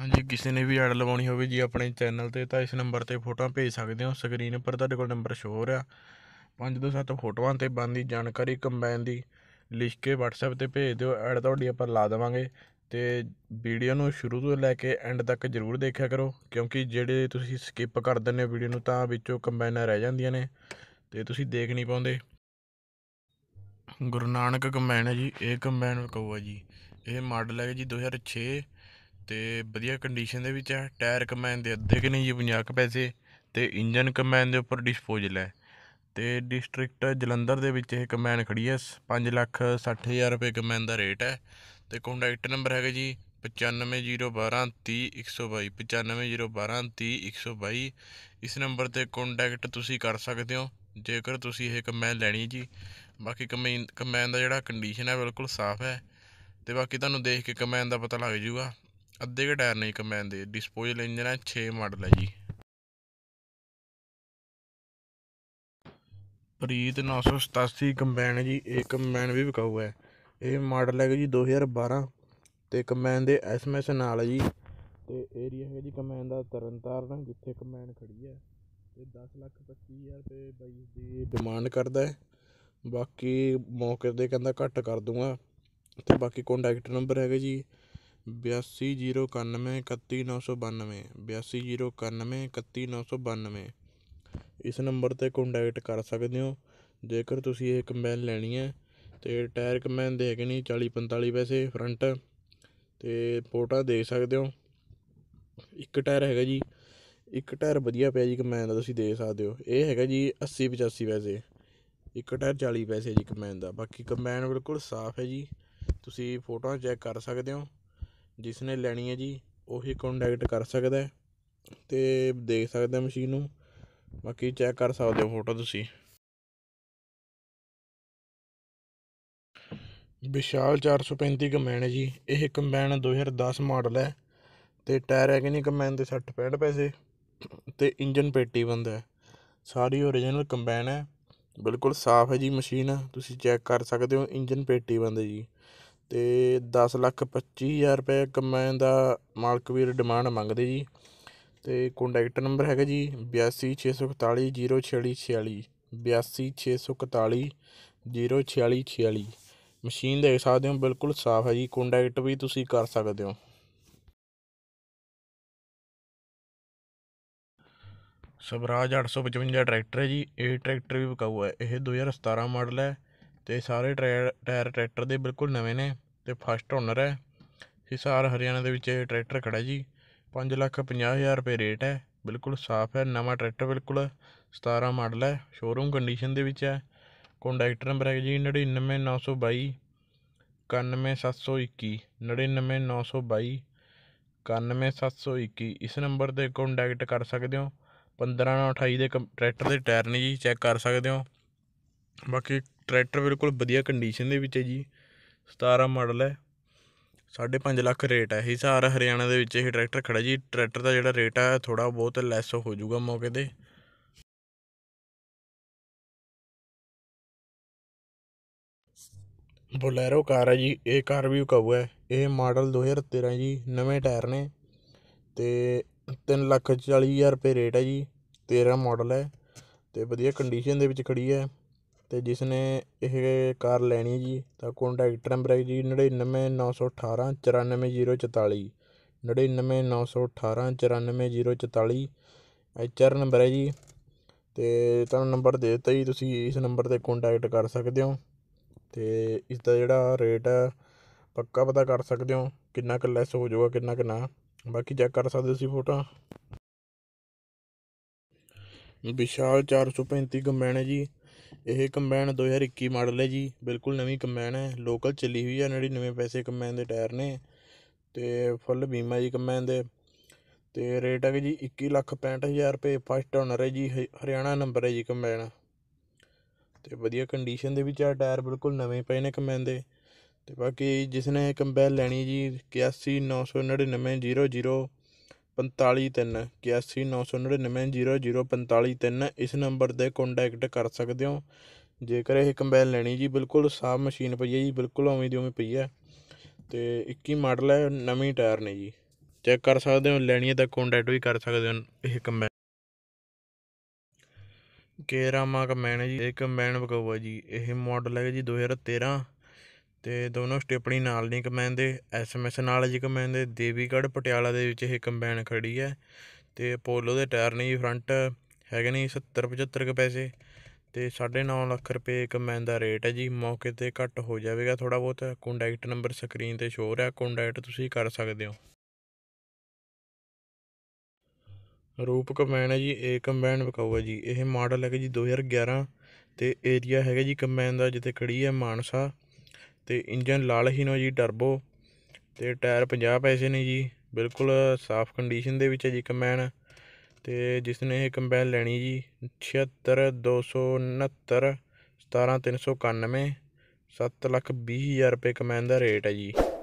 ਹਾਂਜੀ ਕਿਸੇ ਨੇ ਵੀ ਐਡ ਲਵਾਉਣੀ ਹੋਵੇ ਜੀ ਆਪਣੇ ਚੈਨਲ ਤੇ ਤਾਂ ਇਸ ਨੰਬਰ ਤੇ ਫੋਟੋਆਂ ਭੇਜ ਸਕਦੇ ਹੋ ਸਕਰੀਨ ਉੱਪਰ ਤੁਹਾਡੇ ਕੋਲ ਨੰਬਰ ਸ਼ੋ ਹੋ ਰਿਹਾ 527 ਫੋਟੋਆਂ ਤੇ ਬੰਦੀ ਜਾਣਕਾਰੀ ਕੰਬਾਈਨ ਦੀ ਲਿਖ ਕੇ WhatsApp ਤੇ ਭੇਜ ਦਿਓ ਐਡ ਤੁਹਾਡੀ ਆਪਾਂ ਲਾ ਦੇਵਾਂਗੇ ਤੇ ਵੀਡੀਓ ਨੂੰ ਸ਼ੁਰੂ ਤੋਂ ਲੈ ਕੇ ਐਂਡ ਤੱਕ ਜ਼ਰੂਰ ਦੇਖਿਆ ਕਰੋ ਕਿਉਂਕਿ ਜਿਹੜੇ ਤੁਸੀਂ ਸਕਿਪ ਕਰ ਦਿੰਦੇ ਹੋ ਵੀਡੀਓ ਨੂੰ ਤਾਂ ਵਿੱਚੋਂ ਕੰਬਾਈਨਾਂ ਰਹਿ ਜਾਂਦੀਆਂ ਨੇ ਤੇ ਤੁਸੀਂ ਦੇਖ ਨਹੀਂ ਪਾਉਂਦੇ ਗੁਰੂ ਨਾਨਕ ਕੰਬਾਈਨ ਹੈ ਜੀ ਇਹ ਕੰਬਾਈਨ ਕਹੂਆ ਜੀ ਇਹ ਮਾਡਲ ਹੈ ਜੀ 2006 ਤੇ ਵਧੀਆ ਕੰਡੀਸ਼ਨ ਦੇ ਵਿੱਚ ਹੈ ਟਾਇਰ ਕਮੈਨ ਦੇ ਅੱਧੇ ਕਿ ਨਹੀਂ ਜੀ 50 ਪੈਸੇ ਤੇ ਇੰਜਨ ਕਮੈਨ ਦੇ ਉੱਪਰ ਡਿਸਪੋਜ਼ਲ ਹੈ ਤੇ ਡਿਸਟ੍ਰਿਕਟ ਜਲੰਧਰ ਦੇ ਵਿੱਚ ਇਹ ਕਮੈਨ ਖੜੀ ਹੈ 5 ਲੱਖ 60000 ਰੁਪਏ ਕਮੈਨ ਦਾ ਰੇਟ ਹੈ ਤੇ ਕੰਟੈਕਟ ਨੰਬਰ ਹੈਗਾ ਜੀ 9501230122 9501230122 ਇਸ ਨੰਬਰ ਤੇ ਕੰਟੈਕਟ ਤੁਸੀਂ ਕਰ ਸਕਦੇ ਹੋ ਜੇਕਰ ਤੁਸੀਂ ਇਹ ਕਮੈਨ ਲੈਣੀ ਜੀ ਬਾਕੀ ਕਮੈਨ ਕਮੈਨ ਦਾ ਜਿਹੜਾ ਕੰਡੀਸ਼ਨ ਹੈ ਬਿਲਕੁਲ ਸਾਫ਼ ਹੈ ਤੇ ਬਾਕੀ ਤੁਹਾਨੂੰ ਦੇਖ ਕੇ ਕਮੈਨ ਦਾ ਪਤਾ ਲੱਗ ਜਾਊਗਾ ਅੱਧੇ ਕੁ ਟਾਇਰ ਨਹੀਂ ਜੀ ਕੰਬਾਈਨ ਦੇ ਡਿਸਪੋਜ਼ਲ ਇੰਜਨ ਹੈ 6 ਮਾਡਲ ਹੈ ਜੀ ਪ੍ਰੀਤ 987 ਕੰਬਾਈਨ ਜੀ ਇਹ ਕੰਬਾਈਨ ਵੀ ਵਿਕਾਉ ਹੈ ਇਹ ਮਾਡਲ ਹੈਗਾ ਜੀ 2012 ਤੇ ਕੰਬਾਈਨ ਦੇ ਐਸਐਮਐਸ ਨਾਲ ਹੈ ਜੀ ਤੇ ਏਰੀਆ ਹੈਗਾ ਜੀ ਕੰਬਾਈਨ ਦਾ ਤਰਨਤਾਰਨ ਜਿੱਥੇ ਕੰਬਾਈਨ ਖੜੀ ਹੈ ਇਹ 10 ਲੱਖ 25 ਹਜ਼ਾਰ ਰੁਪਏ ਬਾਈ ਦੀ ਡਿਮਾਂਡ ਕਰਦਾ ਹੈ ਬਾਕੀ ਮੌਕੇ ਦੇ ਕਹਿੰਦਾ ਘੱਟ ਕਰ ਦੂੰਗਾ ਤੇ ਬਾਕੀ ਕੰਟੈਕਟ ਨੰਬਰ ਹੈਗਾ ਜੀ ਬਿਆਸੀ ਜੀਰੋ ਇਸ ਨੰਬਰ 'ਤੇ ਕੰਟੈਕਟ ਕਰ ਸਕਦੇ ਹੋ ਜੇਕਰ ਤੁਸੀਂ ਇਹ ਕੰਬਾਈਨ ਲੈਣੀ ਹੈ ਤੇ ਟਾਇਰ ਕੰਬਾਈਨ ਦੇ ਕੇ ਨਹੀਂ 40 45 ਪੈਸੇ ਫਰੰਟ ਤੇ ਪੋਟਾ ਦੇਖ ਸਕਦੇ ਹੋ ਇੱਕ ਟਾਇਰ ਹੈਗਾ ਜੀ ਇੱਕ ਟਾਇਰ ਵਧੀਆ ਪਿਆ ਜੀ ਕੰਬਾਈਨ ਦਾ ਤੁਸੀਂ ਦੇਖ ਸਕਦੇ ਹੋ ਇਹ ਹੈਗਾ ਜੀ 80 85 ਪੈਸੇ ਇੱਕ ਟਾਇਰ 40 ਪੈਸੇ ਜੀ ਕੰਬਾਈਨ ਦਾ ਬਾਕੀ ਕੰਬਾਈਨ ਬਿਲਕੁਲ ਸਾਫ਼ ਹੈ ਜੀ ਤੁਸੀਂ ਫੋਟੋਆਂ ਚੈੱਕ ਕਰ ਸਕਦੇ ਹੋ ਜਿਸ ਨੇ ਲੈਣੀ ਹੈ ਜੀ ਉਹੀ ਕੰਟੈਕਟ ਕਰ ਸਕਦਾ ਤੇ ਦੇਖ ਸਕਦਾ ਮਸ਼ੀਨ ਨੂੰ ਬਾਕੀ ਚੈੱਕ ਕਰ ਸਕਦੇ ਹੋ ਫੋਟੋ ਤੁਸੀਂ ਵਿਸ਼ਾਲ 435 ਕੰਬਾਈਨ ਹੈ ਜੀ ਇਹ ਕੰਬਾਈਨ 2010 ਮਾਡਲ ਹੈ ਤੇ ਟਾਇਰ ਹੈਗੇ ਨਹੀਂ ਕੰਬਾਈਨ ਦੇ 60 65 ਪੈਸੇ ਤੇ ਇੰਜਨ ਪੇਟੀ ਬੰਦਾ ਹੈ ਸਾਰੀ ਓਰੀਜਨਲ ਕੰਬਾਈਨ ਹੈ ਬਿਲਕੁਲ ਸਾਫ਼ ਹੈ ਜੀ ਮਸ਼ੀਨ ਤੁਸੀਂ ਚੈੱਕ ਕਰ ਸਕਦੇ ਹੋ ਇੰਜਨ ਪੇਟੀ ਹੈ ਜੀ ਤੇ 10 ਲੱਖ 25 ਹਜ਼ਾਰ ਰੁਪਏ ਕੰਬਾਈਨ ਦਾ ਮਾਲਕ ਵੀਰ ਡਿਮਾਂਡ ਮੰਗਦੇ ਜੀ ਤੇ ਕੰਟੈਕਟ ਨੰਬਰ ਹੈਗਾ ਜੀ ਬਿਆਸੀ ਛੇ ਮਸ਼ੀਨ ਦੇਖ ਸਕਦੇ ਹੋ ਬਿਲਕੁਲ ਸਾਫ਼ ਹੈ ਜੀ ਕੰਟੈਕਟ ਵੀ ਤੁਸੀਂ ਕਰ ਸਕਦੇ ਹੋ ਸਬਰਾਜ 855 ਟਰੈਕਟਰ ਹੈ ਜੀ ਇਹ ਟਰੈਕਟਰ ਵੀ ਵਿਕਾਊ ਹੈ ਇਹ 2017 ਮਾਡਲ ਹੈ ਤੇ ਸਾਰੇ ਟਾਇਰ ਟਰੈਕਟਰ ਦੇ ਬਿਲਕੁਲ ਨਵੇਂ ਨੇ ਤੇ ਫਸਟ ਓਨਰ ਹੈ ਹਿਸਾਰ ਹਰਿਆਣਾ ਦੇ ਵਿੱਚ ਇਹ ਟਰੈਕਟਰ ਖੜਾ ਜੀ 550000 ਲੱਖ ਹਜ਼ਾਰ ਰੁਪਏ ਰੇਟ ਹੈ ਬਿਲਕੁਲ ਸਾਫ਼ ਹੈ ਨਵਾਂ ਟਰੈਕਟਰ ਬਿਲਕੁਲ 17 ਮਾਡਲ ਹੈ ਸ਼ੋਰੂਮ ਕੰਡੀਸ਼ਨ ਦੇ ਵਿੱਚ ਹੈ ਕੰਡਕਟਰ ਨੰਬਰ ਹੈ ਜੀ 99922 99721 99922 99721 ਇਸ ਨੰਬਰ 'ਤੇ ਕੰਟੈਕਟ ਕਰ ਸਕਦੇ ਹੋ ਪੰਦਰਾਂ ਨਾਲ ਦੇ ਟਰੈਕਟਰ ਦੇ ਟਾਇਰ ਨੇ ਜੀ ਚੈੱਕ ਕਰ ਸਕਦੇ ਹੋ ਬਾਕੀ ਟਰੈਕਟਰ ਬਿਲਕੁਲ ਵਧੀਆ ਕੰਡੀਸ਼ਨ ਦੇ ਵਿੱਚ ਹੈ ਜੀ 17 ਮਾਡਲ ਹੈ 5.5 ਲੱਖ ਰੇਟ ਹੈ ਹਿਸਾਰ ਹਰਿਆਣਾ ਦੇ ਵਿੱਚ ਇਹ ਟਰੈਕਟਰ ਖੜਾ ਜੀ ਟਰੈਕਟਰ ਦਾ ਜਿਹੜਾ ਰੇਟ ਹੈ ਥੋੜਾ ਬਹੁਤ ਲੈਸ ਹੋ ਜਾਊਗਾ ਮੌਕੇ ਤੇ ਬੋਲੇਰੋ ਕਾਰ ਹੈ ਜੀ ਇਹ ਕਾਰ ਵੀ ਕਬੂ ਹੈ ਇਹ ਮਾਡਲ 2013 ਜੀ ਨਵੇਂ ਟਾਇਰ ਨੇ ਤੇ 3 ਲੱਖ 40 ਹਜ਼ਾਰ ਰੁਪਏ ਰੇਟ ਹੈ ਜੀ 13 ਮਾਡਲ ਹੈ ਤੇ ਵਧੀਆ ਕੰਡੀਸ਼ਨ ਦੇ ਵਿੱਚ ਖੜੀ ਹੈ ਤੇ ਜਿਸ ਨੇ ਇਹ ਕਾਰ ਲੈਣੀ ਜੀ ਤਾਂ ਕੰਟੈਕਟ ਨੰਬਰ ਹੈ ਜੀ ਨੜਿਨਵੇਂ ਨੌ ਇਹ ਅਠਾਰਾਂ ਨੰਬਰ ਹੈ ਜੀ ਤੇ ਤੁਹਾਨੂੰ ਨੰਬਰ ਦੇ ਦਿੱਤਾ ਜੀ ਤੁਸੀਂ ਇਸ ਨੰਬਰ 'ਤੇ ਕੰਟੈਕਟ ਕਰ ਸਕਦੇ ਹੋ ਤੇ ਇਸ ਦਾ ਜਿਹੜਾ ਰੇਟ ਹੈ ਪੱਕਾ ਪਤਾ ਕਰ ਸਕਦੇ ਹੋ ਕਿੰਨਾ ਕੁ ਲੈਸ ਹੋ ਜਾਊਗਾ ਕਿੰਨਾ ਕੁ ਨਾ ਬਾਕੀ ਚੈੱਕ ਕਰ ਸਕਦੇ ਹੋ ਤੁਸੀਂ ਫੋਟੋ ਵਿਸ਼ਾਲ 435 ਗਮੈਣੇ ਜੀ ਇਹ ਕੰਬਾਈਨ 2021 ਮਾਡਲ ਹੈ ਜੀ ਬਿਲਕੁਲ ਨਵੀਂ ਕੰਬਾਈਨ ਹੈ ਲੋਕਲ ਚੱਲੀ ਹੋਈ ਹੈ 99 ਪੈਸੇ ਕੰਬਾਈਨ ਦੇ ਟਾਇਰ ਨੇ ਤੇ ਫੁੱਲ ਬੀਮਾ ਜੀ ਕੰਬਾਈਨ ਦੇ ਤੇ ਰੇਟ ਹੈ ਜੀ 21 ਲੱਖ 65000 ਰੁਪਏ ਫਸਟ ਓਨਰ ਹੈ ਜੀ ਹਰਿਆਣਾ ਨੰਬਰ ਹੈ ਜੀ ਕੰਬਾਈਨ ਤੇ ਵਧੀਆ ਕੰਡੀਸ਼ਨ ਦੇ ਵਿੱਚ ਆ ਟਾਇਰ ਬਿਲਕੁਲ ਨਵੇਂ ਪਏ ਨੇ ਕੰਬਾਈਨ ਦੇ ਤੇ ਬਾਕੀ ਜਿਸ ਨੇ ਕੰਬਾਈਨ ਲੈਣੀ ਜੀ 8199900 ਪੰਤਾਲੀ ਇਸ ਨੰਬਰ 'ਤੇ ਕੰਟੈਕਟ ਕਰ ਸਕਦੇ ਹੋ ਜੇਕਰ ਇਹ ਕੰਬਾਈਨ ਲੈਣੀ ਜੀ ਬਿਲਕੁਲ ਸਾਫ ਮਸ਼ੀਨ ਪਈ ਹੈ ਜੀ ਬਿਲਕੁਲ ਉਵੇਂ ਦੀ ਉਵੇਂ ਪਈ ਹੈ ਤੇ 21 ਮਾਡਲ ਹੈ ਨਵੀਂ ਟਾਇਰ ਨੇ ਜੀ ਚੈੱਕ ਕਰ ਸਕਦੇ ਹੋ ਲੈਣੀ ਹੈ ਤਾਂ ਕੰਟੈਕਟ ਵੀ ਕਰ ਸਕਦੇ ਹੋ ਇਹ ਕੰਬਾਈਨ ਕੇਰਾਮਾ ਕੰਬਾਈਨ ਜੀ ਇਹ ਕੰਬਾਈਨ ਬਕਾਊ ਜੀ ਇਹ ਮਾਡਲ ਹੈ ਜੀ 2013 ਤੇ ਦੋਨੋਂ ਸਟੇਪਣੀ ਨਾਲ ਨਹੀਂ ਕਮੈਂਦੇ ਐਸਐਮਐਸ ਨਾਲ ਜੀ ਕਮੈਂਦੇ ਦੇਵੀਗੜ ਪਟਿਆਲਾ ਦੇ ਵਿੱਚ ਇਹ ਕੰਬਾਈਨ ਖੜੀ ਹੈ ਤੇ ਅਪੋਲੋ ਦੇ ਟਾਇਰ ਨੇ ਜੀ ਫਰੰਟ ਹੈਗੇ ਨੇ 70 75 ਕ ਪੈਸੇ ਤੇ 9.5 ਲੱਖ ਰੁਪਏ ਕਮੈਂਦਾ ਰੇਟ ਹੈ ਜੀ ਮੌਕੇ 'ਤੇ ਘੱਟ ਹੋ ਜਾਵੇਗਾ ਥੋੜਾ ਬਹੁਤ ਕੰਟੈਕਟ ਨੰਬਰ ਸਕਰੀਨ 'ਤੇ ਸ਼ੋਅ ਰਿਹਾ ਕੰਟੈਕਟ ਤੁਸੀਂ ਕਰ ਸਕਦੇ ਹੋ ਰੂਪ ਕੰਬਾਈਨ ਹੈ ਜੀ ਇਹ ਕੰਬਾਈਨ ਹੈ ਜੀ ਇਹ ਮਾਡਲ ਹੈਗਾ ਜੀ 2011 ਤੇ ਏਰੀਆ ਹੈਗਾ ਜੀ ਕੰਬਾਈਨ ਦਾ ਜਿੱਥੇ ਖੜੀ ਹੈ ਮਾਨਸਾ ਤੇ ਇੰਜਨ ਲਾਲ ਹੀਨੋ ਜੀ ਟਰਬੋ ਤੇ ਟਾਇਰ 50 ਪੈਸੇ ਨੇ ਜੀ ਬਿਲਕੁਲ ਸਾਫ਼ ਕੰਡੀਸ਼ਨ ਦੇ ਵਿੱਚ ਹੈ ਜੀ ਕੰਬਾਈਨ ਤੇ ਜਿਸ ਨੇ ਇਹ ਕੰਬਾਈਨ ਲੈਣੀ ਜੀ 76269 17391 ਸੌ ਰੁਪਏ ਕੰਬਾਈਨ ਦਾ ਰੇਟ ਹੈ ਜੀ